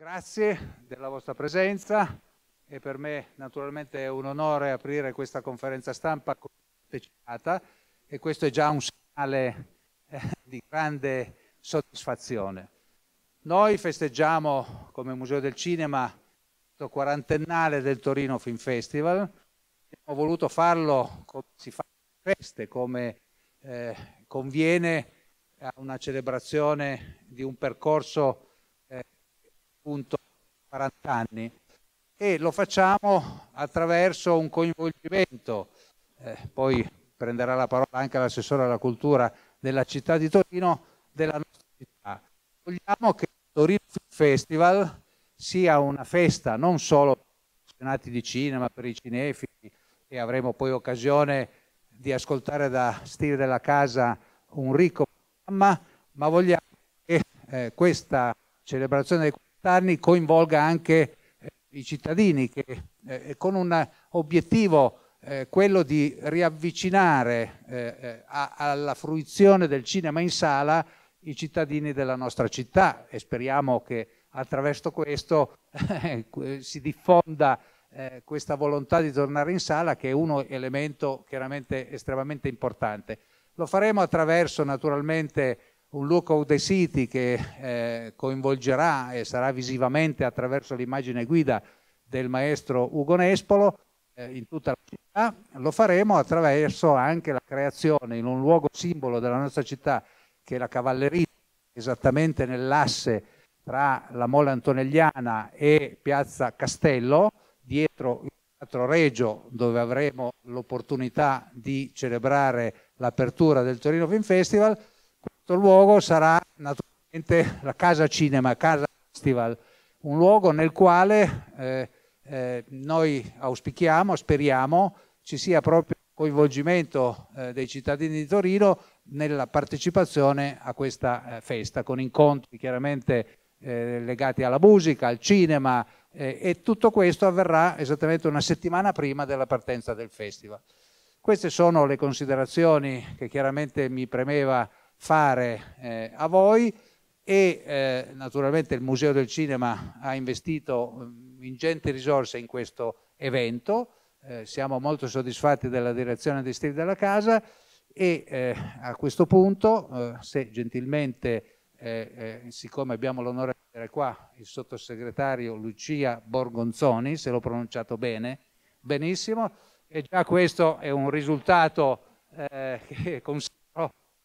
Grazie della vostra presenza e per me naturalmente è un onore aprire questa conferenza stampa partecipata e questo è già un segnale eh, di grande soddisfazione. Noi festeggiamo come Museo del Cinema il quarantennale del Torino Film Festival, abbiamo voluto farlo come si fa in feste, come eh, conviene a una celebrazione di un percorso appunto 40 anni e lo facciamo attraverso un coinvolgimento, eh, poi prenderà la parola anche l'assessore alla cultura della città di Torino, della nostra città. Vogliamo che il Torino Festival sia una festa non solo per i appassionati di cinema, per i cinefici e avremo poi occasione di ascoltare da Stile della Casa un ricco programma, ma vogliamo che eh, questa celebrazione del Tarni coinvolga anche eh, i cittadini che eh, eh, con un obiettivo eh, quello di riavvicinare eh, eh, a, alla fruizione del cinema in sala i cittadini della nostra città e speriamo che attraverso questo si diffonda eh, questa volontà di tornare in sala che è un elemento chiaramente estremamente importante. Lo faremo attraverso naturalmente un look of the city che eh, coinvolgerà e sarà visivamente attraverso l'immagine guida del maestro Ugo Nespolo eh, in tutta la città, lo faremo attraverso anche la creazione in un luogo simbolo della nostra città che è la cavalleria, esattamente nell'asse tra la Mole Antonelliana e Piazza Castello, dietro il Teatro Regio dove avremo l'opportunità di celebrare l'apertura del Torino Film Festival, questo luogo sarà naturalmente la Casa Cinema, Casa Festival, un luogo nel quale eh, eh, noi auspichiamo, speriamo, ci sia proprio coinvolgimento eh, dei cittadini di Torino nella partecipazione a questa eh, festa, con incontri chiaramente eh, legati alla musica, al cinema eh, e tutto questo avverrà esattamente una settimana prima della partenza del festival. Queste sono le considerazioni che chiaramente mi premeva fare eh, a voi e eh, naturalmente il Museo del Cinema ha investito mm, ingenti risorse in questo evento, eh, siamo molto soddisfatti della direzione di Stile della Casa e eh, a questo punto eh, se gentilmente eh, siccome abbiamo l'onore di avere qua il sottosegretario Lucia Borgonzoni, se l'ho pronunciato bene, benissimo, e già questo è un risultato che consiglio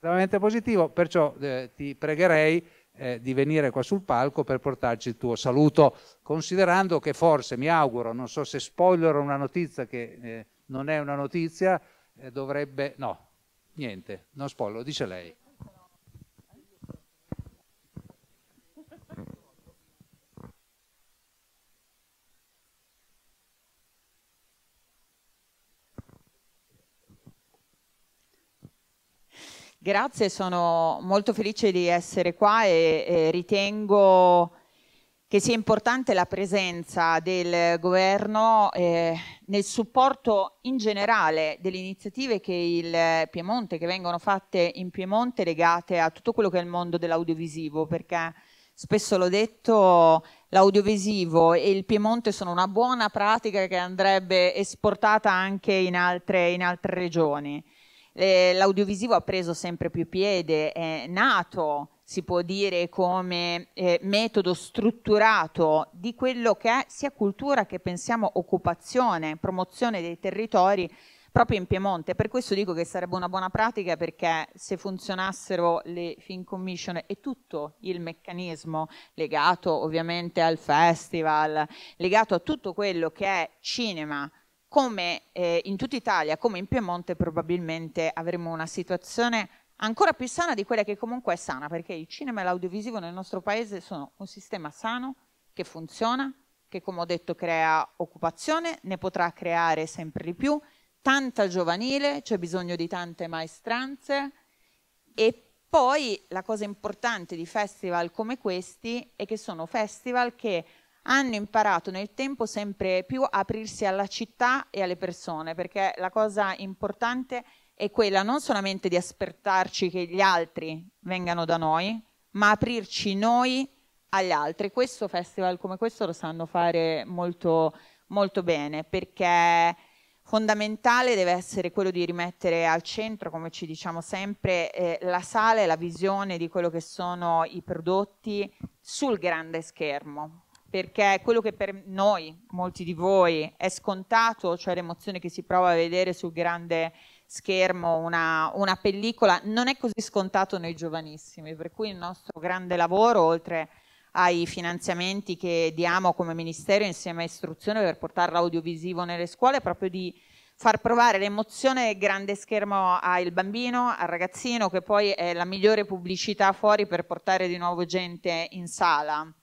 estremamente positivo, perciò eh, ti pregherei eh, di venire qua sul palco per portarci il tuo saluto, considerando che forse, mi auguro, non so se spoilerò una notizia che eh, non è una notizia, eh, dovrebbe... no, niente, non spoilerò, dice lei. Grazie, sono molto felice di essere qua e, e ritengo che sia importante la presenza del governo eh, nel supporto in generale delle iniziative che il Piemonte, che vengono fatte in Piemonte legate a tutto quello che è il mondo dell'audiovisivo, perché spesso l'ho detto, l'audiovisivo e il Piemonte sono una buona pratica che andrebbe esportata anche in altre, in altre regioni eh, l'audiovisivo ha preso sempre più piede, è nato, si può dire, come eh, metodo strutturato di quello che è sia cultura che pensiamo occupazione, promozione dei territori proprio in Piemonte. Per questo dico che sarebbe una buona pratica perché se funzionassero le Film Commission e tutto il meccanismo legato ovviamente al festival, legato a tutto quello che è cinema, come eh, in tutta Italia, come in Piemonte, probabilmente avremo una situazione ancora più sana di quella che comunque è sana, perché il cinema e l'audiovisivo nel nostro paese sono un sistema sano, che funziona, che come ho detto crea occupazione, ne potrà creare sempre di più, tanta giovanile, c'è bisogno di tante maestranze e poi la cosa importante di festival come questi è che sono festival che hanno imparato nel tempo sempre più a aprirsi alla città e alle persone, perché la cosa importante è quella non solamente di aspettarci che gli altri vengano da noi, ma aprirci noi agli altri. Questo festival come questo lo sanno fare molto, molto bene, perché fondamentale deve essere quello di rimettere al centro, come ci diciamo sempre, eh, la sala e la visione di quello che sono i prodotti sul grande schermo, perché quello che per noi, molti di voi, è scontato, cioè l'emozione che si prova a vedere sul grande schermo una, una pellicola, non è così scontato noi giovanissimi, per cui il nostro grande lavoro, oltre ai finanziamenti che diamo come Ministero insieme a Istruzione per portare l'audiovisivo nelle scuole, è proprio di far provare l'emozione grande schermo al bambino, al ragazzino, che poi è la migliore pubblicità fuori per portare di nuovo gente in sala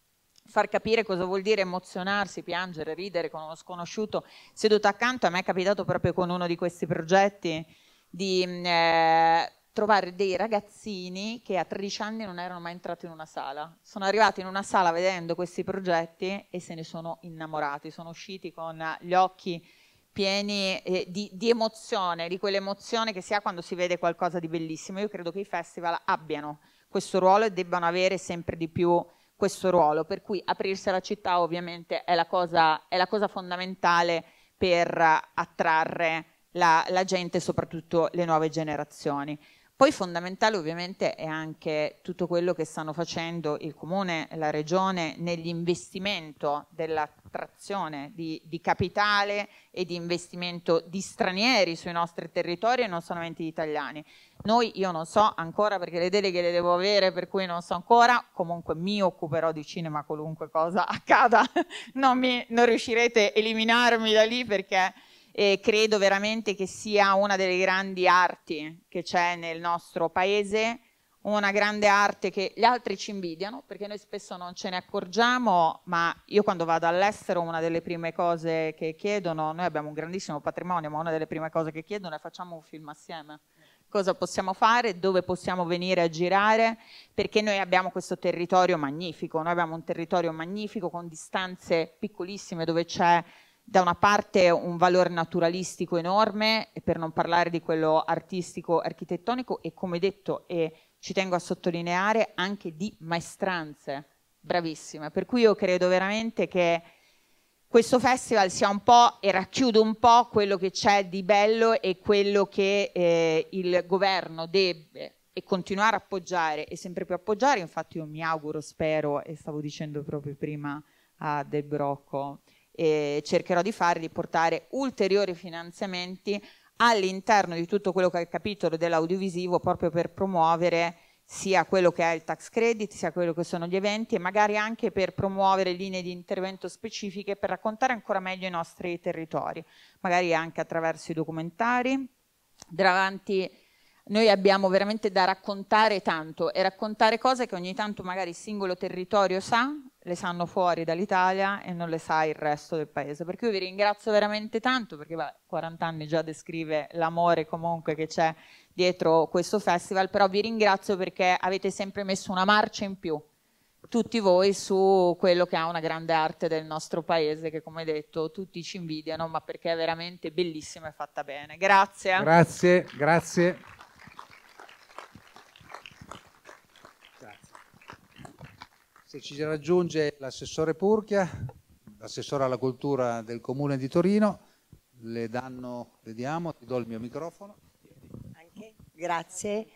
far capire cosa vuol dire emozionarsi, piangere, ridere con uno sconosciuto seduto accanto. A me è capitato proprio con uno di questi progetti di mm, eh, trovare dei ragazzini che a 13 anni non erano mai entrati in una sala. Sono arrivati in una sala vedendo questi progetti e se ne sono innamorati, sono usciti con gli occhi pieni eh, di, di, emozione, di quell'emozione che si ha quando si vede qualcosa di bellissimo. Io credo che i festival abbiano questo ruolo e debbano avere sempre di più questo ruolo, per cui aprirsi alla città ovviamente è la cosa, è la cosa fondamentale per attrarre la, la gente, soprattutto le nuove generazioni. Poi fondamentale ovviamente è anche tutto quello che stanno facendo il comune la regione nell'investimento dell'attrazione di, di, capitale e di investimento di stranieri sui nostri territori e non solamente di italiani. Noi, io non so ancora perché le deleghe le devo avere, per cui non so ancora, comunque mi occuperò di cinema qualunque cosa accada, non, mi, non riuscirete a eliminarmi da lì perché eh, credo veramente che sia una delle grandi arti che c'è nel nostro paese, una grande arte che gli altri ci invidiano perché noi spesso non ce ne accorgiamo, ma io quando vado all'estero una delle prime cose che chiedono, noi abbiamo un grandissimo patrimonio, ma una delle prime cose che chiedono è facciamo un film assieme cosa possiamo fare, dove possiamo venire a girare, perché noi abbiamo questo territorio magnifico, noi abbiamo un territorio magnifico con distanze piccolissime dove c'è da una parte un valore naturalistico enorme, per non parlare di quello artistico, architettonico e come detto, e ci tengo a sottolineare, anche di maestranze bravissime. Per cui io credo veramente che questo festival sia un po' e racchiude un po' quello che c'è di bello e quello che eh, il governo deve e continuare a appoggiare e sempre più appoggiare, infatti io mi auguro, spero, e stavo dicendo proprio prima a Del Brocco, eh, cercherò di fare, di portare ulteriori finanziamenti all'interno di tutto quello che è il capitolo dell'audiovisivo proprio per promuovere sia quello che è il tax credit, sia quello che sono gli eventi e magari anche per promuovere linee di intervento specifiche per raccontare ancora meglio i nostri territori, magari anche attraverso i documentari. Davanti noi abbiamo veramente da raccontare tanto e raccontare cose che ogni tanto magari il singolo territorio sa, le sanno fuori dall'Italia e non le sa il resto del paese. Per cui vi ringrazio veramente tanto perché vabbè, 40 anni già descrive l'amore comunque che c'è dietro questo festival, però vi ringrazio perché avete sempre messo una marcia in più, tutti voi, su quello che ha una grande arte del nostro paese, che come detto tutti ci invidiano, ma perché è veramente bellissima e fatta bene. Grazie. Grazie, grazie. Se ci raggiunge l'assessore Purchia, l'assessore alla cultura del comune di Torino, le danno, vediamo, ti do il mio microfono. Grazie.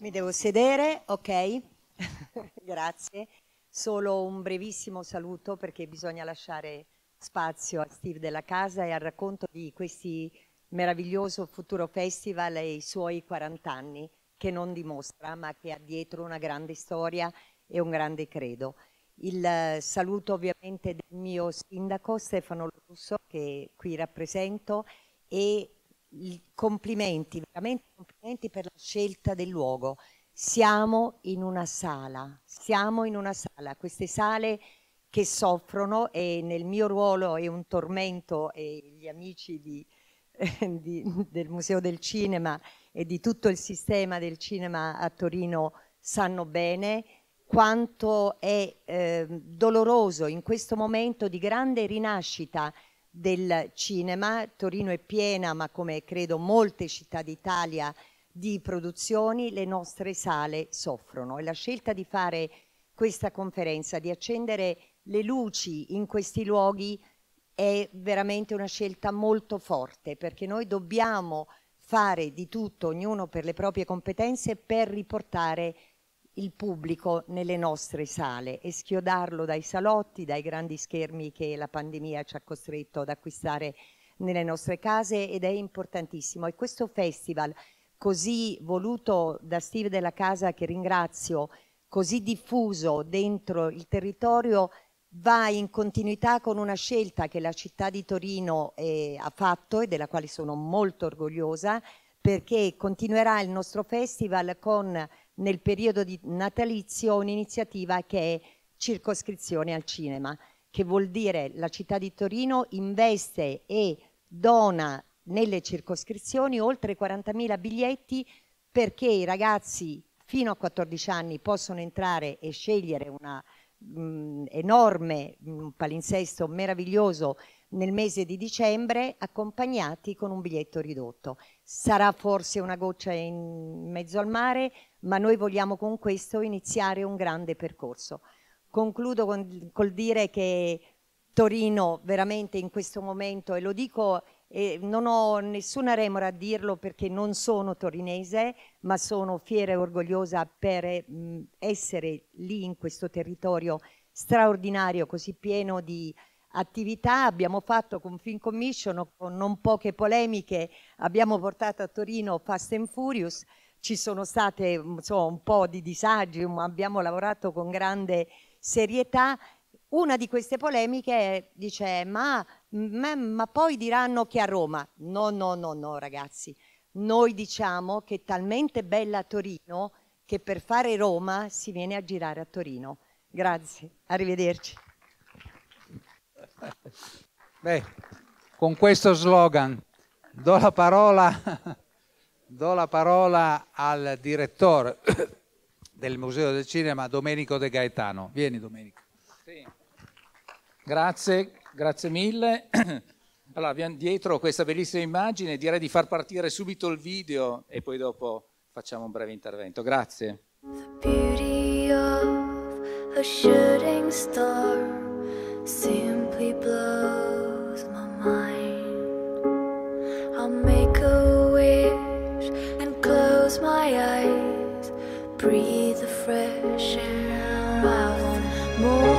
Mi devo sedere, ok. Grazie. Solo un brevissimo saluto perché bisogna lasciare spazio a Steve della Casa e al racconto di questi meraviglioso futuro festival e i suoi 40 anni che non dimostra ma che ha dietro una grande storia e un grande credo. Il eh, saluto ovviamente del mio sindaco Stefano Russo che qui rappresento e complimenti, veramente complimenti per la scelta del luogo. Siamo in una sala, siamo in una sala, queste sale che soffrono e nel mio ruolo è un tormento e gli amici di, eh, di, del Museo del Cinema e di tutto il sistema del cinema a Torino sanno bene quanto è eh, doloroso in questo momento di grande rinascita del cinema. Torino è piena, ma come credo molte città d'Italia, di produzioni, le nostre sale soffrono e la scelta di fare questa conferenza, di accendere le luci in questi luoghi è veramente una scelta molto forte perché noi dobbiamo fare di tutto, ognuno per le proprie competenze, per riportare il pubblico nelle nostre sale e schiodarlo dai salotti, dai grandi schermi che la pandemia ci ha costretto ad acquistare nelle nostre case ed è importantissimo. E questo festival così voluto da Steve della Casa, che ringrazio, così diffuso dentro il territorio, va in continuità con una scelta che la città di Torino eh, ha fatto e della quale sono molto orgogliosa, perché continuerà il nostro festival con nel periodo natalizio un'iniziativa che è circoscrizione al cinema, che vuol dire la città di Torino investe e dona nelle circoscrizioni oltre 40.000 biglietti perché i ragazzi fino a 14 anni possono entrare e scegliere una mh, enorme un palinsesto meraviglioso nel mese di dicembre accompagnati con un biglietto ridotto. Sarà forse una goccia in mezzo al mare, ma noi vogliamo con questo iniziare un grande percorso. Concludo con, col dire che Torino veramente in questo momento, e lo dico, eh, non ho nessuna remora a dirlo perché non sono torinese, ma sono fiera e orgogliosa per mh, essere lì in questo territorio straordinario, così pieno di attività. Abbiamo fatto con Film Commission, con non poche polemiche, abbiamo portato a Torino Fast and Furious, ci sono state so, un po' di disagi, ma abbiamo lavorato con grande serietà. Una di queste polemiche dice ma, mm, ma, ma poi diranno che a Roma. No, no, no, no ragazzi. Noi diciamo che è talmente bella Torino che per fare Roma si viene a girare a Torino. Grazie, arrivederci. Beh, con questo slogan do la parola Do la parola al direttore del Museo del Cinema, Domenico De Gaetano. Vieni Domenico. Sì. Grazie, grazie mille. Allora, abbiamo dietro questa bellissima immagine, direi di far partire subito il video e poi dopo facciamo un breve intervento. Grazie. The beauty of a shooting star simply blows. Close my eyes, breathe the fresh air. I want more.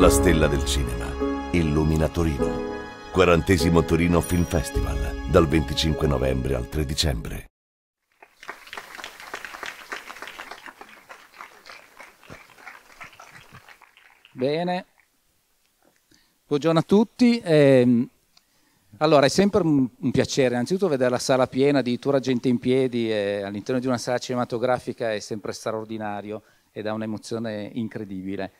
La stella del cinema. Illumina Torino. Quarantesimo Torino Film Festival dal 25 novembre al 3 dicembre. Bene, buongiorno a tutti. Eh, allora, è sempre un piacere innanzitutto vedere la sala piena, addirittura gente in piedi, eh, all'interno di una sala cinematografica è sempre straordinario ed ha un'emozione incredibile.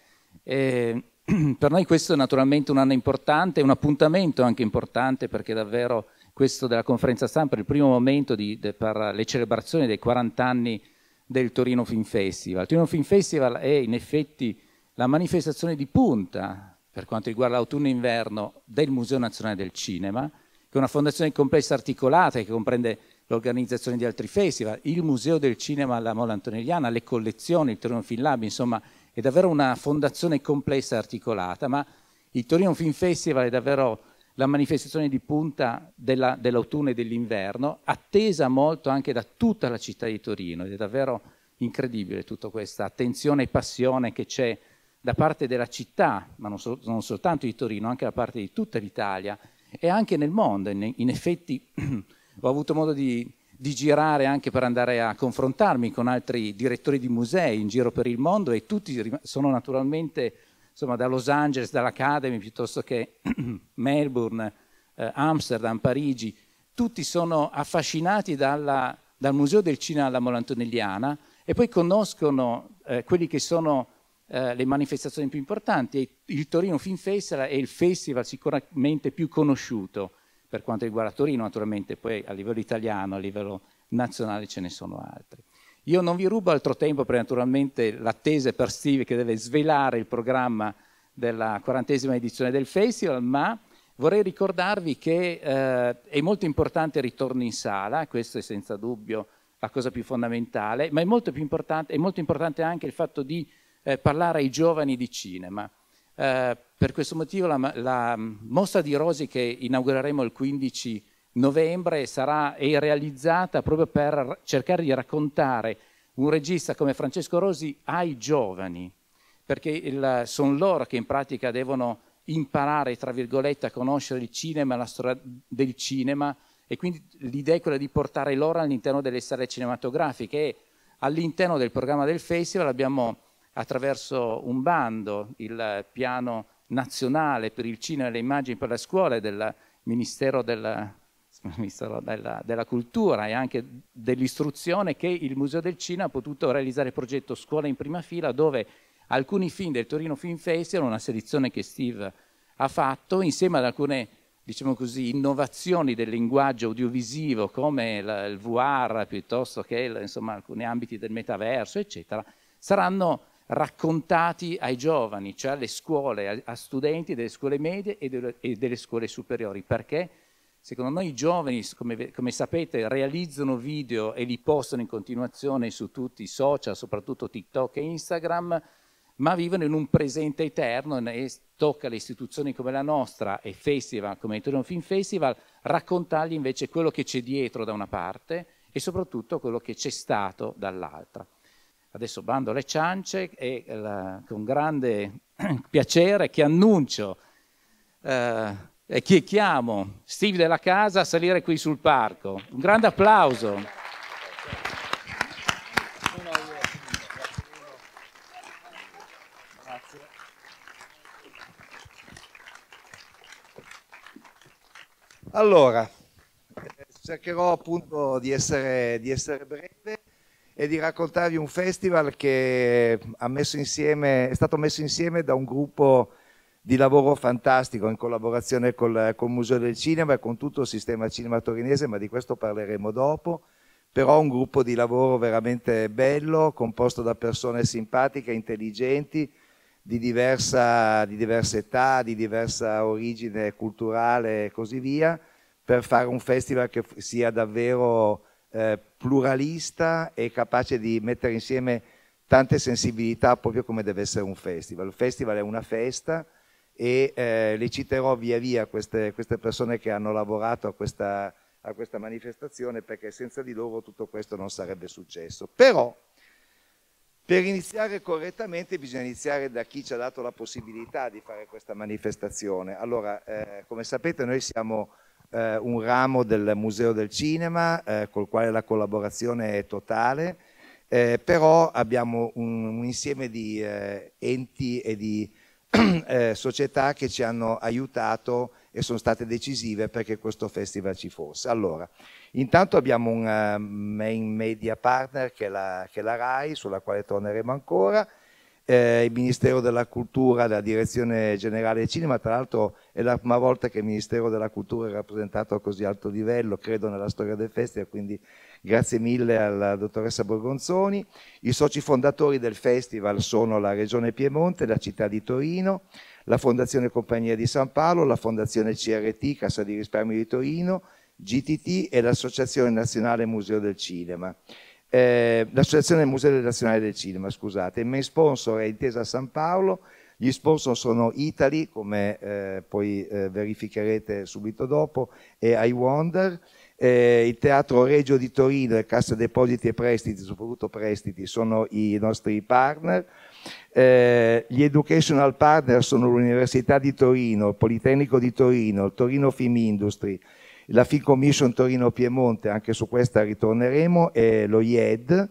Eh, per noi questo è naturalmente un anno importante, un appuntamento anche importante perché davvero questo della conferenza stampa è il primo momento di, de, per le celebrazioni dei 40 anni del Torino Film Festival. Il Torino Film Festival è in effetti la manifestazione di punta per quanto riguarda l'autunno e inverno del Museo Nazionale del Cinema, che è una fondazione complessa articolata che comprende l'organizzazione di altri festival, il Museo del Cinema alla Mola Antonelliana, le collezioni, il Torino Film Lab, insomma è davvero una fondazione complessa e articolata, ma il Torino Film Festival è davvero la manifestazione di punta della, dell'autunno e dell'inverno, attesa molto anche da tutta la città di Torino ed è davvero incredibile tutta questa attenzione e passione che c'è da parte della città, ma non, so, non soltanto di Torino, anche da parte di tutta l'Italia e anche nel mondo. In, in effetti ho avuto modo di di girare anche per andare a confrontarmi con altri direttori di musei in giro per il mondo e tutti sono naturalmente insomma, da Los Angeles, dall'Academy piuttosto che Melbourne, eh, Amsterdam, Parigi, tutti sono affascinati dalla, dal Museo del Cinema alla Molantonelliana e poi conoscono eh, quelli che sono eh, le manifestazioni più importanti, il Torino Film Festival è il festival sicuramente più conosciuto per quanto riguarda Torino, naturalmente poi a livello italiano, a livello nazionale ce ne sono altri. Io non vi rubo altro tempo perché naturalmente l'attesa per Steve che deve svelare il programma della quarantesima edizione del festival, ma vorrei ricordarvi che eh, è molto importante il ritorno in sala, questo è senza dubbio la cosa più fondamentale, ma è molto, importante, è molto importante anche il fatto di eh, parlare ai giovani di cinema. Eh, per questo motivo la, la mm, mostra di rosi che inaugureremo il 15 novembre sarà è realizzata proprio per cercare di raccontare un regista come Francesco Rosi ai giovani, perché sono loro che in pratica devono imparare, tra virgolette, a conoscere il cinema, la storia del cinema e quindi l'idea è quella di portare loro all'interno delle sale cinematografiche e all'interno del programma del festival abbiamo attraverso un bando, il piano nazionale per il cinema e le immagini per le scuole del Ministero della, della, della Cultura e anche dell'Istruzione che il Museo del Cinema ha potuto realizzare il progetto Scuola in prima fila dove alcuni film del Torino Film Festival, una selezione che Steve ha fatto insieme ad alcune diciamo così, innovazioni del linguaggio audiovisivo come la, il VR piuttosto che il, insomma, alcuni ambiti del metaverso, eccetera, saranno raccontati ai giovani, cioè alle scuole, a, studenti delle scuole medie e delle, e delle scuole superiori, perché Secondo noi i giovani, come, come, sapete, realizzano video e li postano in continuazione su tutti i social, soprattutto TikTok e Instagram, ma vivono in un presente eterno e tocca alle istituzioni come la nostra e festival, come il Torino Film Festival, raccontargli invece quello che c'è dietro da una parte e soprattutto quello che c'è stato dall'altra. Adesso bando alle ciance e eh, la, con grande piacere che annuncio eh, e che chiamo Steve della Casa a salire qui sul parco. Un grande applauso. Allora, eh, cercherò appunto di essere, di essere breve e di raccontarvi un festival che insieme, è stato messo insieme da un gruppo di lavoro fantastico in collaborazione col, col Museo del Cinema e con tutto il sistema cinema torinese, ma di questo parleremo dopo. Però un gruppo di lavoro veramente bello, composto da persone simpatiche, intelligenti, di diversa, di diversa età, di diversa origine culturale e così via, per fare un festival che sia davvero eh, pluralista e capace di mettere insieme tante sensibilità proprio come deve essere un festival. Il festival è una festa e eh, le citerò via via queste, queste, persone che hanno lavorato a questa, a questa manifestazione perché senza di loro tutto questo non sarebbe successo. Però per iniziare correttamente bisogna iniziare da chi ci ha dato la possibilità di fare questa manifestazione. Allora, eh, come sapete noi siamo eh, un ramo del Museo del Cinema eh, col quale la collaborazione è totale, eh, però abbiamo un, un insieme di eh, enti e di eh, società che ci hanno aiutato e sono state decisive perché questo festival ci fosse. Allora, intanto abbiamo un eh, main media partner che è la, che è la RAI, sulla quale torneremo ancora, eh, il Ministero della Cultura, la Direzione Generale del Cinema, tra l'altro è la prima volta che il Ministero della Cultura è rappresentato a così alto livello, credo nella storia del festival, quindi grazie mille alla dottoressa Borgonzoni. I soci fondatori del festival sono la Regione Piemonte, la città di Torino, la Fondazione Compagnia di San Paolo, la Fondazione CRT, Cassa di Risparmio di Torino, GTT e l'Associazione Nazionale Museo del Cinema eh, l'Associazione Museo Nazionale del Cinema, scusate, il main sponsor è Intesa San Paolo, gli sponsor sono Italy, come eh, poi eh, verificherete subito dopo, e I Wonder, eh, il Teatro Reggio di Torino e Cassa Depositi e Prestiti, soprattutto Prestiti, sono i nostri partner. Eh, gli educational partner sono l'Università di Torino, il Politecnico di Torino, il Torino Film Industry, la Film Commission Torino-Piemonte, anche su questa ritorneremo, e lo IED.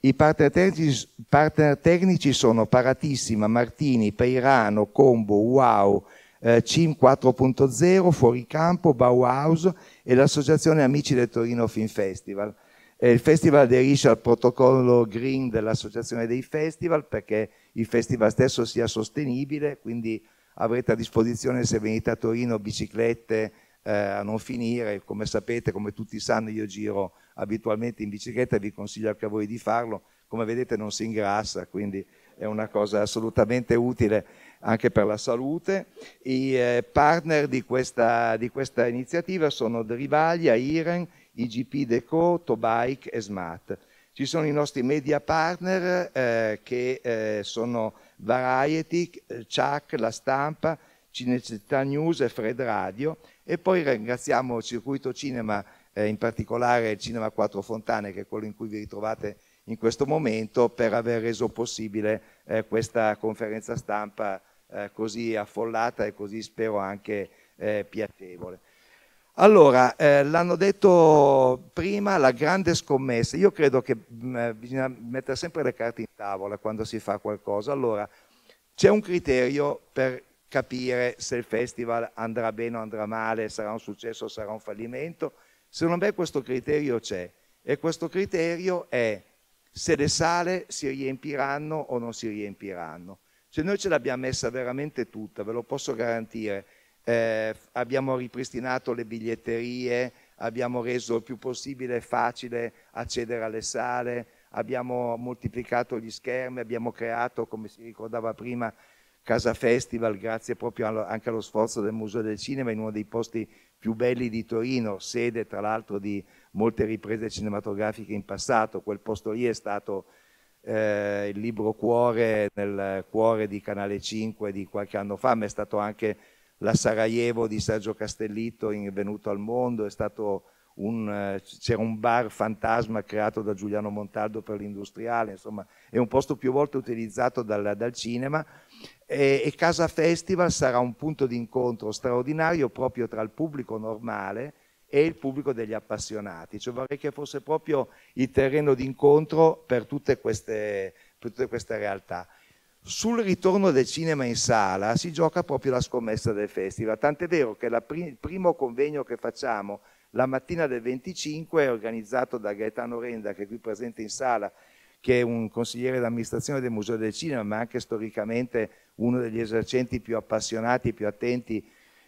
I partner tecnici, partner tecnici sono Paratissima, Martini, Peirano, Combo, Wow, eh, CIM 4.0, Fuoricampo, Bauhaus e l'associazione Amici del Torino Film Festival. Eh, il festival aderisce al protocollo green dell'associazione dei festival perché il festival stesso sia sostenibile, quindi avrete a disposizione se venite a Torino biciclette, eh, a non finire. Come sapete, come tutti sanno, io giro abitualmente in bicicletta e vi consiglio anche a voi di farlo. Come vedete non si ingrassa, quindi è una cosa assolutamente utile anche per la salute. I eh, partner di questa, di questa, iniziativa sono Drivaglia, Iren, IGP Deco, Tobike e Smart. Ci sono i nostri media partner eh, che eh, sono Variety, Chuck, La Stampa, Cinecittà News e Fred Radio e poi ringraziamo il circuito cinema, eh, in particolare il Cinema Quattro Fontane, che è quello in cui vi ritrovate in questo momento, per aver reso possibile eh, questa conferenza stampa eh, così affollata e così spero anche eh, piacevole. Allora, eh, l'hanno detto prima, la grande scommessa. Io credo che mh, mm, eh, bisogna mettere sempre le carte in tavola quando si fa qualcosa. Allora, c'è un criterio per capire se il festival andrà bene o andrà male, sarà un successo o sarà un fallimento. Secondo me questo criterio c'è e questo criterio è se le sale si riempiranno o non si riempiranno. Cioè noi ce l'abbiamo messa veramente tutta, ve lo posso garantire. Eh, abbiamo ripristinato le biglietterie, abbiamo reso il più possibile facile accedere alle sale, abbiamo moltiplicato gli schermi, abbiamo creato, come si ricordava prima, Casa Festival, grazie proprio anche allo sforzo del Museo del Cinema, in uno dei posti più belli di Torino, sede tra l'altro di molte riprese cinematografiche in passato. Quel posto lì è stato eh, il libro cuore nel cuore di Canale 5 di qualche anno fa, ma è stato anche la Sarajevo di Sergio Castellito in Venuto al Mondo, è stato un, eh, c'era un bar fantasma creato da Giuliano Montaldo per l'industriale, insomma è un posto più volte utilizzato dal, dal cinema e, e Casa Festival sarà un punto di incontro straordinario proprio tra il pubblico normale e il pubblico degli appassionati. Cioè vorrei che fosse proprio il terreno d'incontro per tutte queste, per tutte queste realtà. Sul ritorno del cinema in sala si gioca proprio la scommessa del festival, tant'è vero che pr- il primo convegno che facciamo la mattina del 25, organizzato da Gaetano Renda, che è qui presente in sala, che è un consigliere d'amministrazione del Museo del Cinema, ma anche storicamente uno degli esercenti più appassionati, e più attenti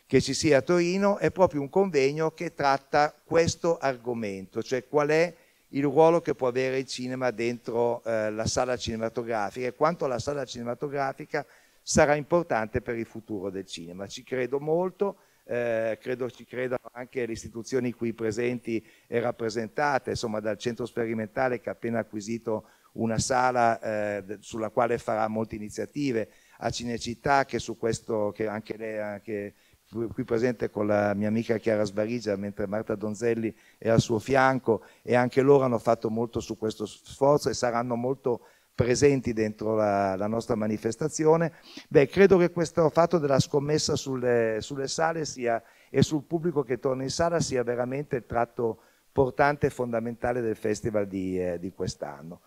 che ci sia a Torino, è proprio un convegno che tratta questo argomento, cioè qual è il ruolo che può avere il cinema dentro eh, la sala cinematografica e quanto la sala cinematografica sarà importante per il futuro del cinema. Ci credo molto, eh, credo ci credano anche le istituzioni qui presenti e rappresentate, insomma dal centro sperimentale che ha appena acquisito una sala eh, sulla quale farà molte iniziative, a Cinecittà che su questo, che anche lei anche qui presente con la mia amica Chiara Sbarigia, mentre Marta Donzelli è al suo fianco e anche loro hanno fatto molto su questo sforzo e saranno molto presenti dentro la, la nostra manifestazione, beh, credo che questo fatto della scommessa sulle, sulle sale sia, e sul pubblico che torna in sala sia veramente il tratto portante e fondamentale del festival di, eh, di quest'anno.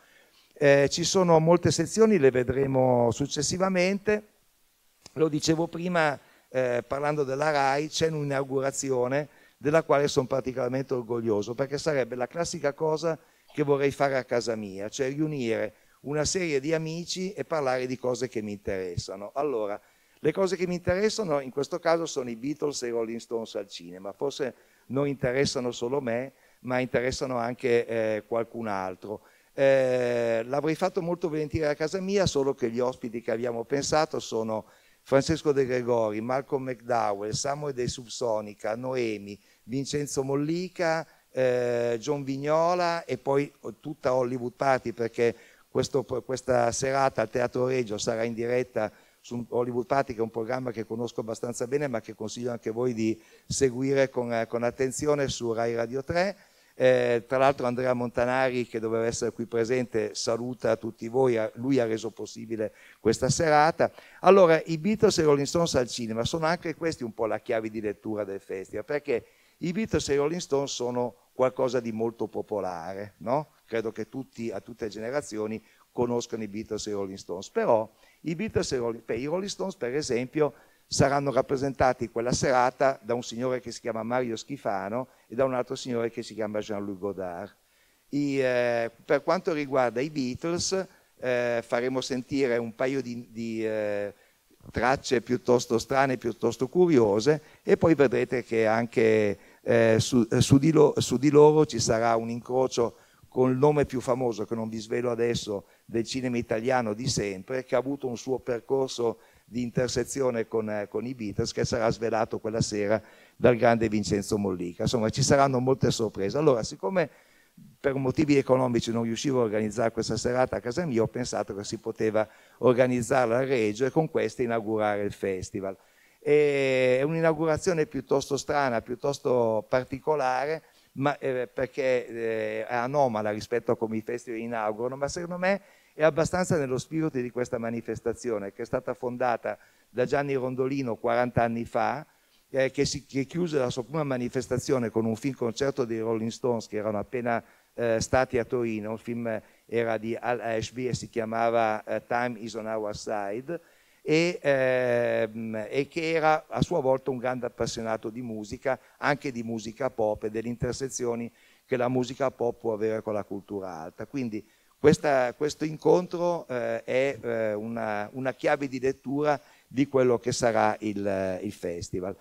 Eh, ci sono molte sezioni, le vedremo successivamente. Lo dicevo prima, eh, parlando della RAI, c'è un'inaugurazione della quale sono particolarmente orgoglioso, perché sarebbe la classica cosa che vorrei fare a casa mia, cioè riunire una serie di amici e parlare di cose che mi interessano. Allora, le cose che mi interessano in questo caso sono i Beatles e i Rolling Stones al cinema, forse non interessano solo me, ma interessano anche eh, qualcun altro. Eh, l'avrei fatto molto volentieri a casa mia, solo che gli ospiti che abbiamo pensato sono Francesco De Gregori, Malcolm McDowell, Samuel De Subsonica, Noemi, Vincenzo Mollica, eh, John Vignola e poi tutta Hollywood Party perché questo, questa serata al Teatro Reggio sarà in diretta su Hollywood Party, che è un programma che conosco abbastanza bene, ma che consiglio anche voi di seguire con, con attenzione su Rai Radio 3. Eh, tra l'altro Andrea Montanari, che doveva essere qui presente, saluta tutti voi, lui ha reso possibile questa serata. Allora, i Beatles e i Rolling Stones al cinema sono anche questi un po' la chiave di lettura del festival, perché i Beatles e i Rolling Stones sono qualcosa di molto popolare, no? credo che tutti, a tutte le generazioni conoscono i Beatles e i Rolling Stones, però i Beatles e Rolling, i Rolling Stones per esempio saranno rappresentati quella serata da un signore che si chiama Mario Schifano e da un altro signore che si chiama Jean-Louis Godard. I, eh, per quanto riguarda i Beatles eh, faremo sentire un paio di, di eh, tracce piuttosto strane, piuttosto curiose e poi vedrete che anche eh, su, eh, su, di lo, su, di loro ci sarà un incrocio con il nome più famoso, che non vi svelo adesso, del cinema italiano di sempre, che ha avuto un suo percorso di intersezione con, eh, con i Beatles, che sarà svelato quella sera dal grande Vincenzo Mollica. Insomma, ci saranno molte sorprese. Allora, siccome per motivi economici non riuscivo a organizzare questa serata a casa mia, ho pensato che si poteva organizzarla a Reggio e con questa inaugurare il festival. è un'inaugurazione piuttosto strana, piuttosto particolare, ma, eh, perché eh, è anomala rispetto a come i festival inaugurano, ma secondo me è abbastanza nello spirito di questa manifestazione che è stata fondata da Gianni Rondolino 40 anni fa, eh, che, si, che, chiuse la sua prima manifestazione con un film concerto dei Rolling Stones che erano appena eh, stati a Torino, il film era di Al Ashby e si chiamava eh, Time is on Our Side, e, ehm, e, che era a sua volta un grande appassionato di musica, anche di musica pop e delle intersezioni che la musica pop può avere con la cultura alta. Quindi questa, questo incontro eh, è eh, una, una, chiave di lettura di quello che sarà il, eh, il festival.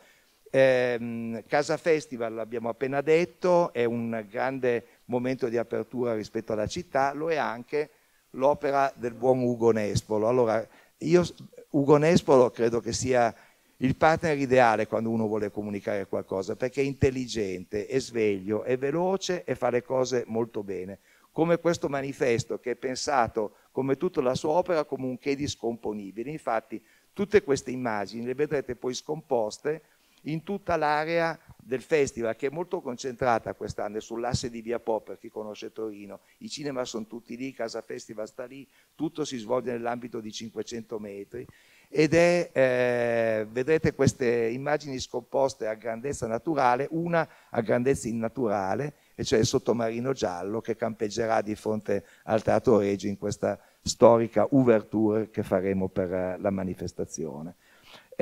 Eh, Casa Festival, l'abbiamo appena detto, è un grande momento di apertura rispetto alla città, lo è anche l'opera del buon Ugo Nespolo. Allora, io, Ugo Nespolo credo che sia il partner ideale quando uno vuole comunicare qualcosa, perché è intelligente, è sveglio, è veloce e fa le cose molto bene. Come questo manifesto che è pensato come tutta la sua opera come un che discomponibile. Infatti tutte queste immagini le vedrete poi scomposte in tutta l'area del festival che è molto concentrata quest'anno, sull'asse di Via Po per chi conosce Torino, i cinema sono tutti lì, Casa Festival sta lì, tutto si svolge nell'ambito di 500 metri ed è, eh, vedrete queste immagini scomposte a grandezza naturale, una a grandezza innaturale, e cioè il sottomarino giallo che campeggerà di fronte al Teatro Regio in questa storica ouverture che faremo per eh, la manifestazione.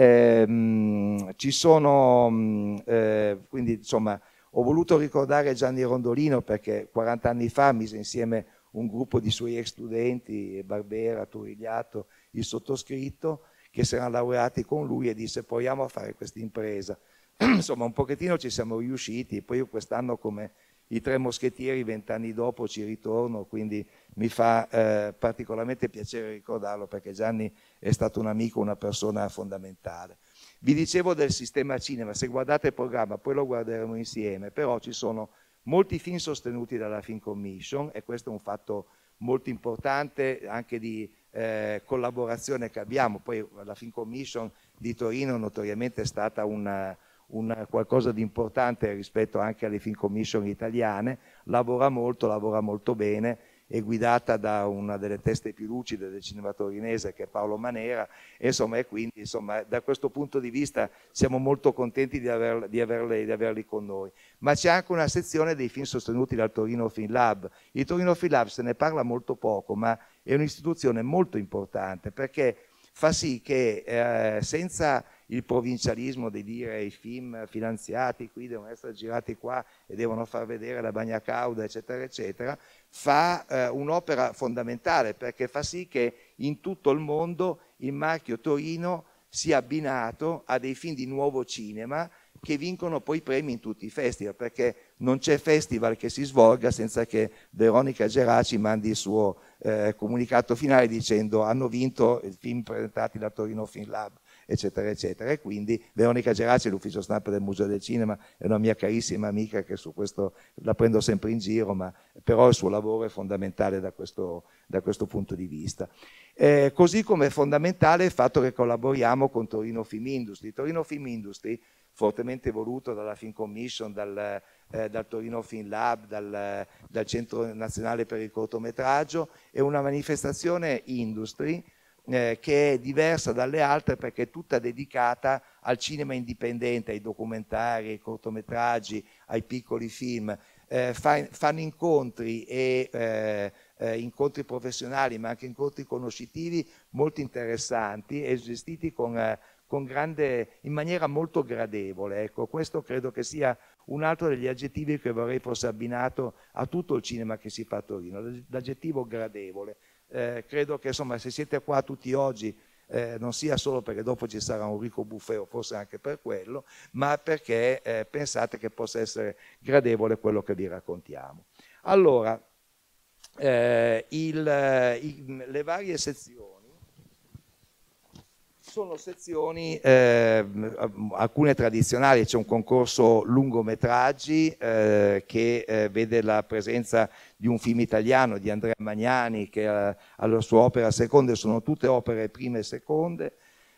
Eh, ci sono, mm, eh, quindi insomma, ho voluto ricordare Gianni Rondolino perché 40 anni fa mise insieme un gruppo di suoi ex studenti, Barbera, Turigliato, il sottoscritto, che si erano laureati con lui e disse proviamo a fare questa impresa. Insomma, un pochettino ci siamo riusciti, poi io quest'anno come i tre moschettieri, vent'anni dopo ci ritorno, quindi mi fa eh, particolarmente piacere ricordarlo perché Gianni è stato un amico, una persona fondamentale. Vi dicevo del sistema cinema, se guardate il programma poi lo guarderemo insieme, però ci sono molti film sostenuti dalla Film Commission e questo è un fatto molto importante anche di eh, collaborazione che abbiamo. Poi la Film Commission di Torino notoriamente è stata una, una, qualcosa di importante rispetto anche alle Film Commission italiane, lavora molto, lavora molto bene e guidata da una delle teste più lucide del cinema torinese che è Paolo Manera e insomma e quindi insomma, da questo punto di vista siamo molto contenti di, aver, di, averle, di, averli con noi ma c'è anche una sezione dei film sostenuti dal Torino Film Lab il Torino Film Lab se ne parla molto poco ma è un'istituzione molto importante perché fa sì che eh, senza il provincialismo di dire i film finanziati qui devono essere girati qua e devono far vedere la bagna cauda, eccetera, eccetera, fa eh, un'opera fondamentale perché fa sì che in tutto il mondo il marchio Torino sia abbinato a dei film di nuovo cinema che vincono poi premi in tutti i festival, perché non c'è festival che si svolga senza che Veronica Geraci mandi il suo eh, comunicato finale dicendo hanno vinto i film presentati da Torino Film Lab eccetera, eccetera. E quindi Veronica Geraci, l'ufficio stampa del Museo del Cinema, è una mia carissima amica che su questo la prendo sempre in giro, ma però il suo lavoro è fondamentale da questo, da questo punto di vista. Eh, così come è fondamentale il fatto che collaboriamo con Torino Film Industry. Torino Film Industry, fortemente voluto dalla Film Commission, dal, eh, dal Torino Film Lab, dal, dal Centro Nazionale per il Cortometraggio, è una manifestazione industry eh, che è diversa dalle altre perché è tutta dedicata al cinema indipendente, ai documentari, ai cortometraggi, ai piccoli film. Eh, fa, fanno incontri e eh, eh, incontri professionali ma anche incontri conoscitivi molto interessanti e gestiti eh, con, Grande, in maniera molto gradevole. Ecco, questo credo che sia un altro degli aggettivi che vorrei fosse abbinato a tutto il cinema che si fa a Torino, l'aggettivo gradevole, eh, credo che insomma, se siete qua tutti oggi eh, non sia solo perché dopo ci sarà un ricco buffet o forse anche per quello, ma perché eh, pensate che possa essere gradevole quello che vi raccontiamo. Allora, eh, il, eh, il, le varie sezioni sono sezioni, eh, alcune tradizionali, c'è un concorso lungometraggi eh, che eh, vede la presenza di un film italiano di Andrea Magnani che eh, ha, la sua opera seconda, sono tutte opere prime e seconde,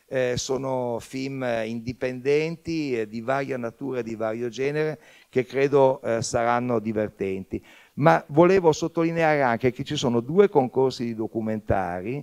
eh, sono film eh, indipendenti di varia natura e di vario genere che credo saranno divertenti. Ma volevo sottolineare anche che ci sono due concorsi di documentari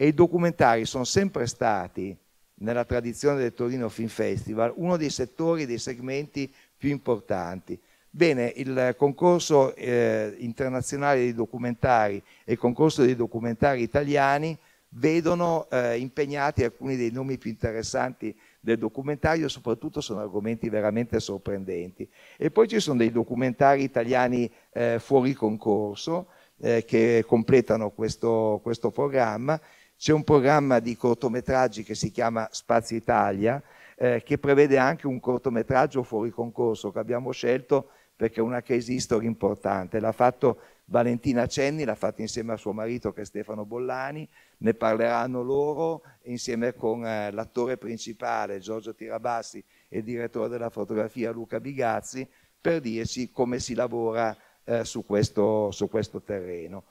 e i documentari sono sempre stati, nella tradizione del Torino Film Festival, uno dei settori, dei segmenti più importanti. Bene, il concorso eh, internazionale dei documentari e il concorso dei documentari italiani vedono eh, impegnati alcuni dei nomi più interessanti del documentario, soprattutto sono argomenti veramente sorprendenti. E poi ci sono dei documentari italiani eh, fuori concorso eh, che completano questo, questo programma c'è un programma di cortometraggi che si chiama Spazio Italia, eh, che prevede anche un cortometraggio fuori concorso che abbiamo scelto perché è una case history importante. L'ha fatto Valentina Cenni, l'ha fatto insieme a suo marito che è Stefano Bollani, ne parleranno loro insieme con eh, l'attore principale Giorgio Tirabassi e il direttore della fotografia Luca Bigazzi per dirci come si lavora eh, su, questo, su questo terreno.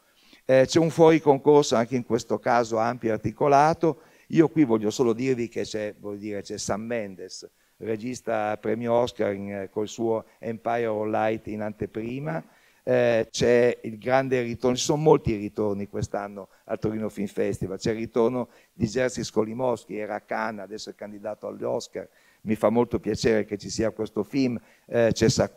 Eh, c'è un fuori concorso anche in questo caso ampio e articolato. Io qui voglio solo dirvi che c'è, dire, c'è Sam Mendes, regista premio Oscar in, eh, col suo Empire of Light in anteprima. Eh, c'è il grande ritorno, ci sono molti ritorni quest'anno al Torino Film Festival, c'è il ritorno di Jerzy Skolimowski, era a Cannes, adesso è candidato agli Oscar, mi fa molto piacere che ci sia questo film, eh, c'è fa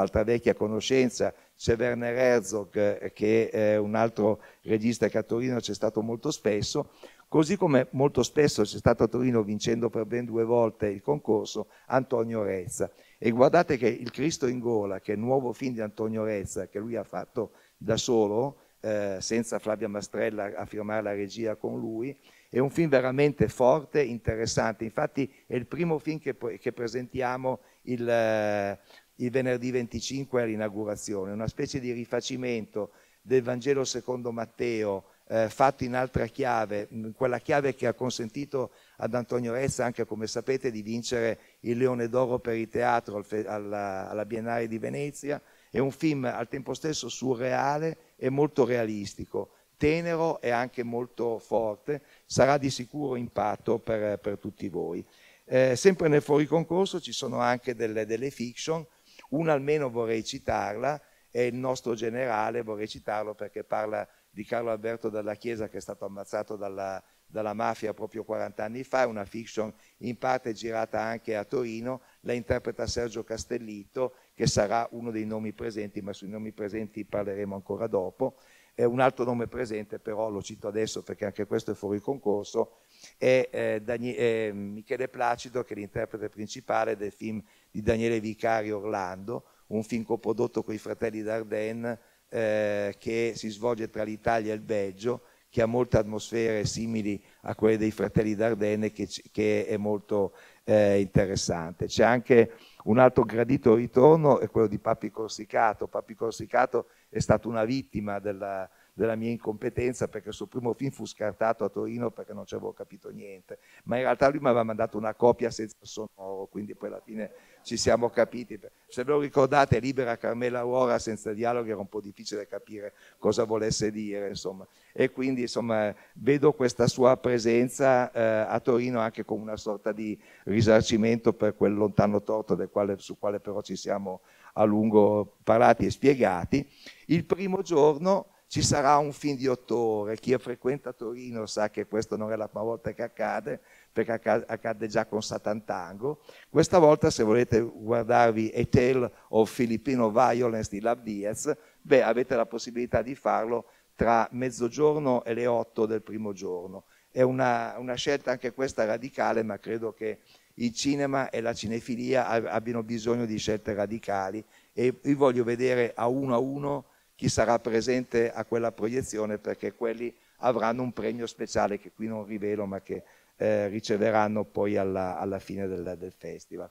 altra vecchia conoscenza, c'è Werner Herzog eh, che è un altro regista che a Torino c'è stato molto spesso, così come molto spesso c'è stato a Torino vincendo per ben due volte il concorso Antonio Rezza. E guardate che Il Cristo in gola, che è il nuovo film di Antonio Rezza, che lui ha fatto da solo, eh, senza Flavia Mastrella a firmare la regia con lui, è un film veramente forte, interessante, infatti è il primo film che, che presentiamo il, eh, il venerdì 25 all'inaugurazione, una specie di rifacimento del Vangelo secondo Matteo, eh, fatto in altra chiave, mm, quella chiave che ha consentito ad Antonio Rezza anche come sapete di vincere il Leone d'Oro per il teatro alla, alla, Biennale di Venezia, è un film al tempo stesso surreale e molto realistico, tenero e anche molto forte, sarà di sicuro impatto per, per tutti voi. Eh, sempre nel fuori concorso ci sono anche delle, delle fiction, una almeno vorrei citarla, è il nostro generale, vorrei citarlo perché parla di Carlo Alberto dalla Chiesa che è stato ammazzato dalla, dalla mafia proprio 40 anni fa, è una fiction in parte girata anche a Torino, la interpreta Sergio Castellito che sarà uno dei nomi presenti, ma sui nomi presenti parleremo ancora dopo eh, un altro nome presente, però lo cito adesso perché anche questo è fuori concorso, è, eh, Dagni- è eh, Michele Placido, che è l'interprete principale del film di Daniele Vicari Orlando, un film coprodotto con i fratelli Dardenne eh, che si svolge tra l'Italia e il Belgio, che ha molte atmosfere simili a quelle dei fratelli Dardenne, che, che è molto eh, interessante. C'è anche un altro gradito ritorno è quello di Papi Corsicato. Papi Corsicato è stato una vittima della, della mia incompetenza perché il suo primo film fu scartato a Torino perché non ci avevo capito niente, ma in realtà lui mi aveva mandato una copia senza sonoro, quindi poi alla fine ci siamo capiti. Se ve lo ricordate, Libera Carmela Aurora senza dialoghi era un po' difficile capire cosa volesse dire, insomma. E quindi, insomma, vedo questa sua presenza eh, a Torino anche come una sorta di risarcimento per quel lontano torto quale, su quale però ci siamo a lungo parlati e spiegati. Il primo giorno ci sarà un film di ottobre. Chi frequenta Torino sa che questa non è la prima volta che accade, perché accadde già con Satantango. Questa volta, se volete guardarvi A Tale of Filipino Violence di Lab Diaz, beh, avete la possibilità di farlo tra mezzogiorno e le otto del primo giorno. È una, una scelta anche questa radicale, ma credo che il cinema e la cinefilia abbiano bisogno di scelte radicali e io voglio vedere a uno a uno chi sarà presente a quella proiezione perché quelli avranno un premio speciale che qui non rivelo ma che eh, riceveranno poi alla, alla fine del, del festival.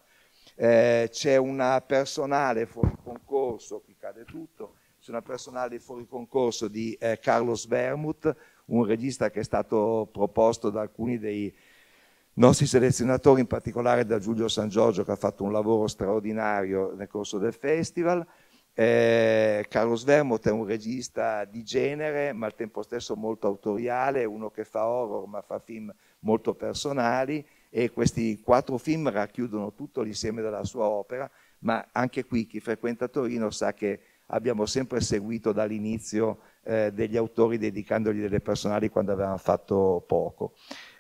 Eh, c'è una personale fuori concorso, qui cade tutto, c'è una personale fuori concorso di eh, Carlos Vermouth, un regista che è stato proposto da alcuni dei nostri selezionatori, in particolare da Giulio San Giorgio che ha fatto un lavoro straordinario nel corso del festival. Eh, Carlos Vermouth è un regista di genere, ma al tempo stesso molto autoriale, uno che fa horror ma fa film molto personali e questi quattro film racchiudono tutto l'insieme della sua opera, ma anche qui chi frequenta Torino sa che abbiamo sempre seguito dall'inizio eh, degli autori dedicandogli delle personali quando avevamo fatto poco.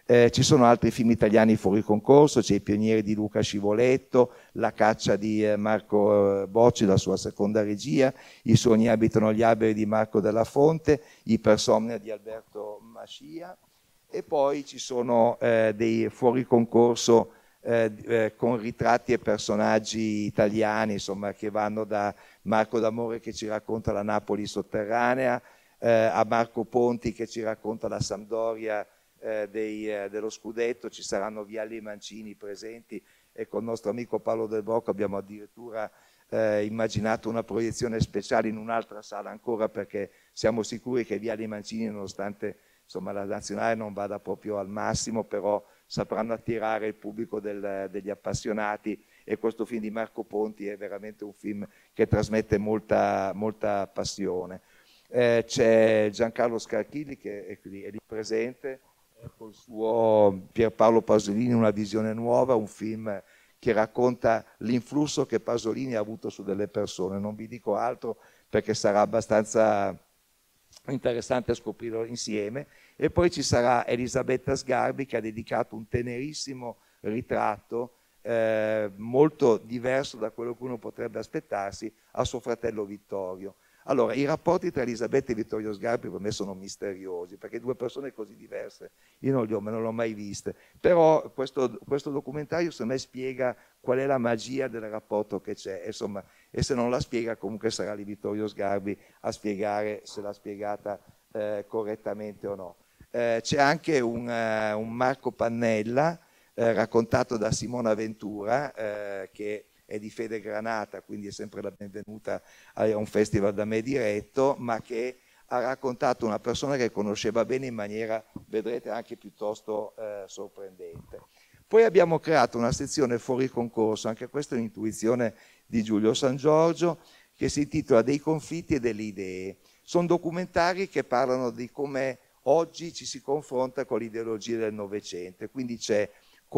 Eh, ci sono altri film italiani fuori concorso, c'è I pionieri di Luca Scivoletto, La caccia di eh, Marco eh, Bocci, la sua seconda regia, I sogni abitano gli alberi di Marco della Fonte, I persomnia di Alberto Mascia, e poi ci sono eh, dei fuori concorso eh, eh, con ritratti e personaggi italiani, insomma, che vanno da Marco D'Amore che ci racconta la Napoli sotterranea, eh, a Marco Ponti che ci racconta la Sampdoria eh, dei, dello Scudetto, ci saranno Vialli e Mancini presenti e con il nostro amico Paolo Del Bocco abbiamo addirittura eh, immaginato una proiezione speciale in un'altra sala ancora perché siamo sicuri che Vialli e Mancini, nonostante insomma, la nazionale non vada proprio al massimo, però sapranno attirare il pubblico del, degli appassionati e questo film di Marco Ponti è veramente un film che trasmette molta, molta passione. Eh, c'è Giancarlo Scarchilli che è lì, è lì presente eh, col suo Pierpaolo Pasolini, Una visione nuova, un film che racconta l'influsso che Pasolini ha avuto su delle persone. Non vi dico altro perché sarà abbastanza interessante scoprirlo insieme. E poi ci sarà Elisabetta Sgarbi che ha dedicato un tenerissimo ritratto eh, molto diverso da quello che uno potrebbe aspettarsi a suo fratello Vittorio. Allora, i rapporti tra Elisabetta e Vittorio Sgarbi per me sono misteriosi, perché due persone così diverse, io non, ho, non le ho mai viste, però questo, questo documentario secondo me spiega qual è la magia del rapporto che c'è, insomma, e se non la spiega comunque sarà lì Vittorio Sgarbi a spiegare se l'ha spiegata eh, correttamente o no. Eh, c'è anche un, uh, un Marco Pannella, eh, raccontato da Simona Ventura, eh, che è di fede granata, quindi è sempre la benvenuta a un festival da me diretto, ma che ha raccontato una persona che conosceva bene in maniera, vedrete, anche piuttosto eh, sorprendente. Poi abbiamo creato una sezione fuori concorso, anche questa è un'intuizione di Giulio San Giorgio, che si intitola Dei conflitti e delle idee. Sono documentari che parlano di come oggi ci si confronta con l'ideologia del Novecento, quindi c'è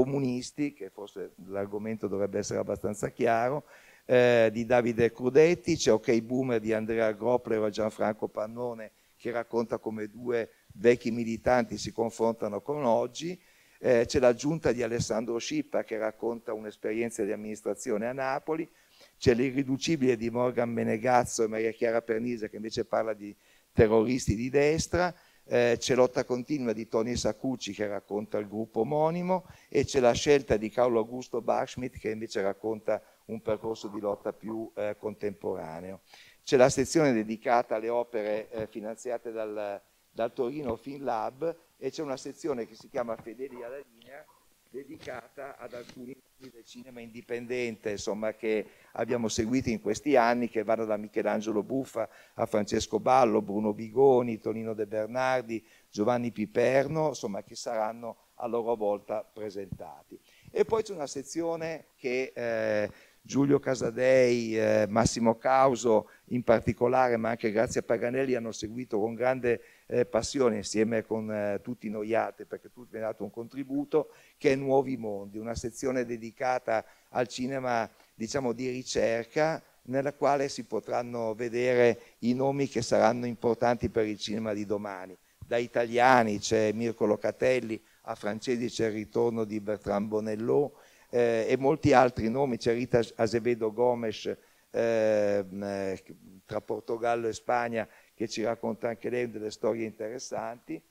comunisti, che forse l'argomento dovrebbe essere abbastanza chiaro, eh, di Davide Crudetti, c'è Ok Boomer di Andrea Groppler e Gianfranco Pannone che racconta come due vecchi militanti si confrontano con oggi, eh, c'è la giunta di Alessandro Scippa che racconta un'esperienza di amministrazione a Napoli, c'è l'irriducibile di Morgan Menegazzo e Maria Chiara Pernisa che invece parla di terroristi di destra, eh, c'è Lotta Continua di Tony Sacucci che racconta il gruppo omonimo e c'è La scelta di Carlo Augusto Bachschmidt che invece racconta un percorso di lotta più eh, contemporaneo. C'è la sezione dedicata alle opere eh, finanziate dal, dal Torino FinLab e c'è una sezione che si chiama Fedeli alla linea dedicata ad alcuni del cinema indipendente insomma, che abbiamo seguito in questi anni, che vanno da Michelangelo Buffa a Francesco Ballo, Bruno Bigoni, Tonino De Bernardi, Giovanni Piperno, insomma, che saranno a loro volta presentati. E poi c'è una sezione che eh, Giulio Casadei, eh, Massimo Causo in particolare, ma anche grazie a Paganelli hanno seguito con grande eh, passione insieme con eh, tutti noi altri, perché tutti hanno dato un contributo, che è Nuovi Mondi, una sezione dedicata al cinema diciamo, di ricerca nella quale si potranno vedere i nomi che saranno importanti per il cinema di domani. Da italiani c'è Mirko Locatelli, a francesi c'è il ritorno di Bertrand Bonello, eh, e molti altri nomi, c'è Rita Azevedo Gomes ehm, eh, tra Portogallo e Spagna che ci racconta anche lei delle storie interessanti.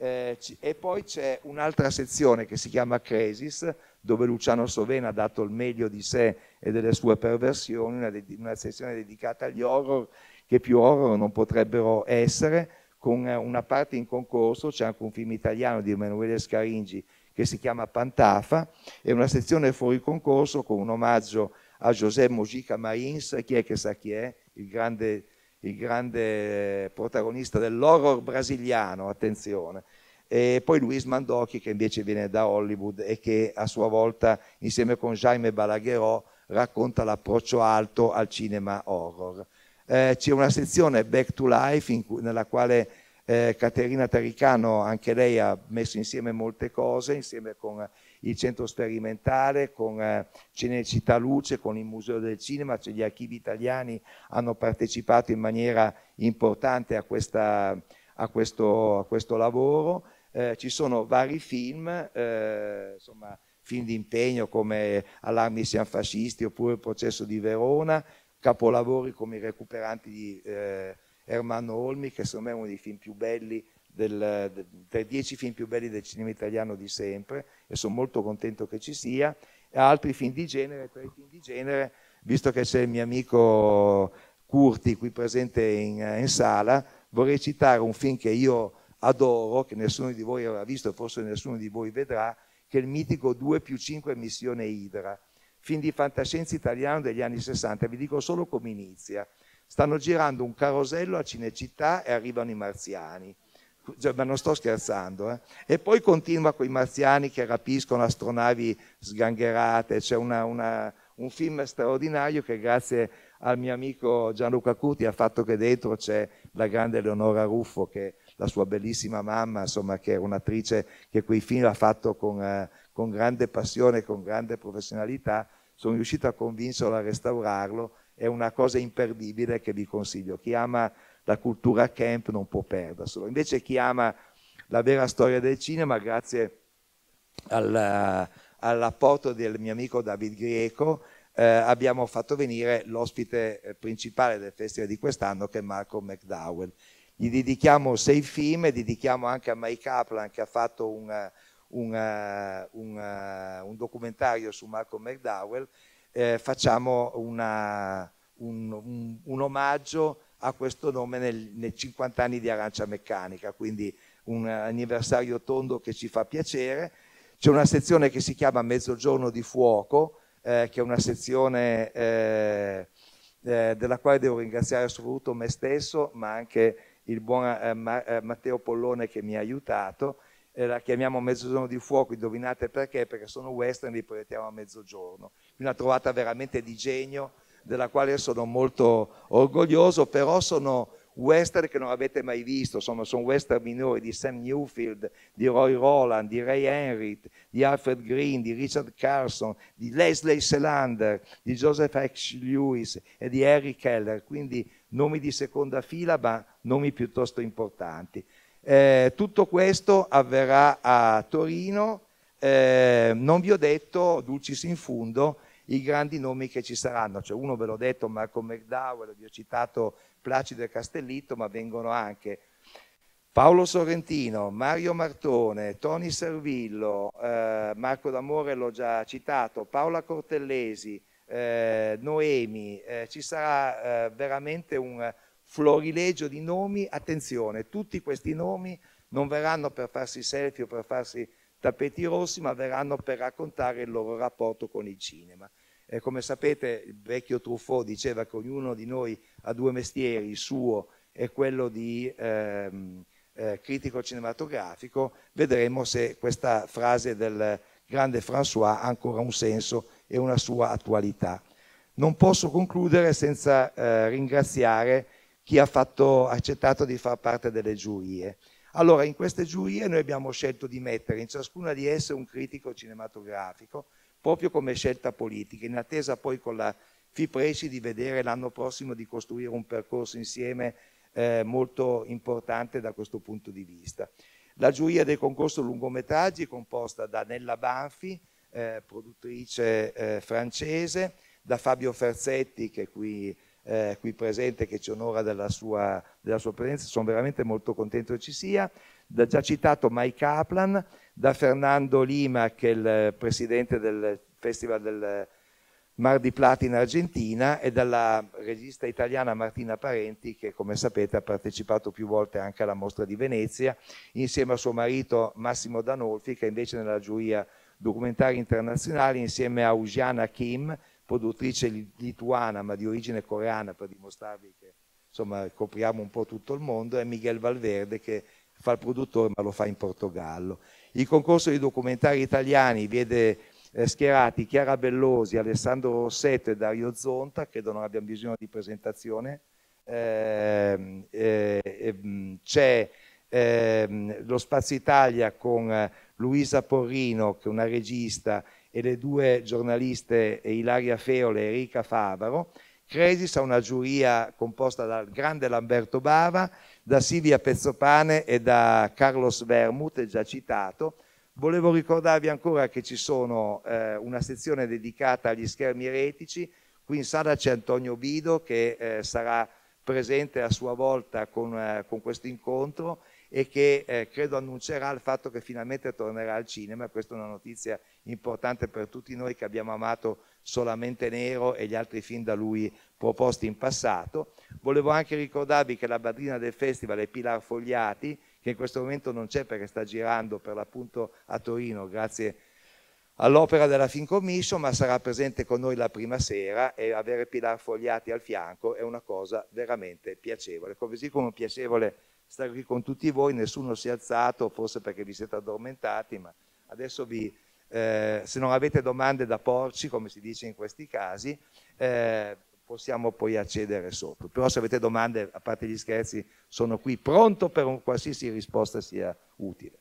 Eh, e poi c'è un'altra sezione che si chiama Cresis, dove Luciano Sovena ha dato il meglio di sé e delle sue perversioni, una, de- una sezione dedicata agli horror, che più horror non potrebbero essere, con una parte in concorso, c'è anche un film italiano di Emanuele Scaringi che si chiama Pantafa, è una sezione fuori concorso con un omaggio a José Mojica Marins, chi è che sa chi è? Il grande, il grande protagonista dell'horror brasiliano, attenzione. E poi Luis Mandocchi che invece viene da Hollywood e che a sua volta insieme con Jaime Balagherò racconta l'approccio alto al cinema horror. Eh, c'è una sezione Back to Life cui, nella quale eh, Caterina Taricano, anche lei ha messo insieme molte cose, insieme con il centro sperimentale, con eh, Cinecittà Luce, con il Museo del Cinema, cioè gli archivi italiani hanno partecipato in maniera importante a, questa, a, questo, a questo, lavoro. Eh, ci sono vari film, eh, insomma, film impegno come Allarmi siamo fascisti oppure Il processo di Verona, capolavori come I recuperanti di... Ermanno Olmi, che secondo me è uno dei film più belli del, tra i dieci film più belli del cinema italiano di sempre e sono molto contento che ci sia, e altri film di genere, tra i film di genere, visto che c'è il mio amico Curti qui presente in, in, sala, vorrei citare un film che io adoro, che nessuno di voi avrà visto, forse nessuno di voi vedrà, che è il mitico 2 più 5 Missione Idra, film di fantascienza italiano degli anni 60, vi dico solo come inizia. Stanno girando un carosello a Cinecittà e arrivano i marziani. Cioè, ma non sto scherzando. Eh? E poi continua con i marziani che rapiscono astronavi sgangherate. C'è una, una, un film straordinario che grazie al mio amico Gianluca Cuti ha fatto che dentro c'è la grande Leonora Ruffo che la sua bellissima mamma, insomma, che era un'attrice che quei film ha fatto con, eh, con grande passione, con grande professionalità, sono riuscito a convincerla a restaurarlo è una cosa imperdibile che vi consiglio. Chi ama la cultura camp non può perderselo. Invece chi ama la vera storia del cinema, grazie al, all'apporto del mio amico David Grieco, eh, abbiamo fatto venire l'ospite eh, principale del festival di quest'anno che è Marco McDowell. Gli dedichiamo sei film dedichiamo anche a Mike Kaplan che ha fatto un, un, un, un documentario su Marco McDowell eh, facciamo una, un, un, un, omaggio a questo nome nel, nei 50 anni di Arancia Meccanica, quindi un anniversario tondo che ci fa piacere. C'è una sezione che si chiama Mezzogiorno di Fuoco, eh, che è una sezione eh, eh, della quale devo ringraziare soprattutto me stesso, ma anche il buon eh, ma, eh, Matteo Pollone che mi ha aiutato, eh, la chiamiamo Mezzogiorno di Fuoco, indovinate perché? Perché sono western e li proiettiamo a mezzogiorno. Una trovata veramente di genio, della quale sono molto orgoglioso, però sono western che non avete mai visto, sono, sono western minori di Sam Newfield, di Roy Roland, di Ray Henry, di Alfred Green, di Richard Carson, di Leslie Selander, di Joseph H. Lewis e di Harry Keller, quindi nomi di seconda fila ma nomi piuttosto importanti. Eh, tutto questo avverrà a Torino, eh, non vi ho detto, dulcis in fundo, i grandi nomi che ci saranno, cioè uno ve l'ho detto Marco McDowell, vi ho citato Placido e Castellitto, ma vengono anche Paolo Sorrentino, Mario Martone, Tony Servillo, eh, Marco D'Amore l'ho già citato, Paola Cortellesi, eh, Noemi, eh, ci sarà eh, veramente un, florilegio di nomi, attenzione, tutti questi nomi non verranno per farsi selfie o per farsi tappeti rossi, ma verranno per raccontare il loro rapporto con il cinema. E come sapete, il vecchio Truffaut diceva che ognuno di noi ha due mestieri, il suo e quello di ehm, eh, critico cinematografico, vedremo se questa frase del grande François ha ancora un senso e una sua attualità. Non posso concludere senza eh, ringraziare chi ha fatto, accettato di far parte delle giurie. Allora, in queste giurie noi abbiamo scelto di mettere in ciascuna di esse un critico cinematografico, proprio come scelta politica, in attesa poi con la FIPRECI di vedere l'anno prossimo di costruire un percorso insieme eh, molto importante da questo punto di vista. La giuria del concorso lungometraggi è composta da Nella Banfi, eh, produttrice eh, francese, da Fabio Ferzetti, che qui eh, qui presente che ci onora della sua, della sua, presenza, sono veramente molto contento che ci sia, da già citato Mike Kaplan, da Fernando Lima che è il presidente del Festival del Mar di Plata in Argentina e dalla regista italiana Martina Parenti che come sapete ha partecipato più volte anche alla mostra di Venezia insieme a suo marito Massimo Danolfi che invece nella giuria documentari internazionali insieme a Ujiana Kim produttrice lituana ma di origine coreana per dimostrarvi che insomma, copriamo un po' tutto il mondo, e Miguel Valverde che fa il produttore ma lo fa in Portogallo. Il concorso di documentari italiani vede eh, schierati Chiara Bellosi, Alessandro Rossetto e Dario Zonta, credo non abbiamo bisogno di presentazione. Ehm, eh, eh, c'è ehm, lo Spazio Italia con Luisa Porrino, che è una regista, e le due giornaliste eh, Ilaria Feole e Erika Favaro, Cresis ha una giuria composta dal grande Lamberto Bava, da Silvia Pezzopane e da Carlos Vermut, già citato. Volevo ricordarvi ancora che ci sono eh, una sezione dedicata agli schermi eretici, qui in sala c'è Antonio Bido che eh, sarà presente a sua volta con, eh, con questo incontro e che eh, credo annuncerà il fatto che finalmente tornerà al cinema. Questa è una notizia importante per tutti noi che abbiamo amato solamente Nero e gli altri film da lui proposti in passato. Volevo anche ricordarvi che la badrina del festival è Pilar Fogliati, che in questo momento non c'è perché sta girando per l'appunto a Torino, grazie all'opera della Fin Commission, ma sarà presente con noi la prima sera e avere Pilar Fogliati al fianco è una cosa veramente piacevole, così come piacevole stare qui con tutti voi, nessuno si è alzato, forse perché vi siete addormentati, ma adesso vi, eh, se non avete domande da porci, come si dice in questi casi, eh, possiamo poi accedere sotto. Però se avete domande, a parte gli scherzi, sono qui pronto per un qualsiasi risposta sia utile.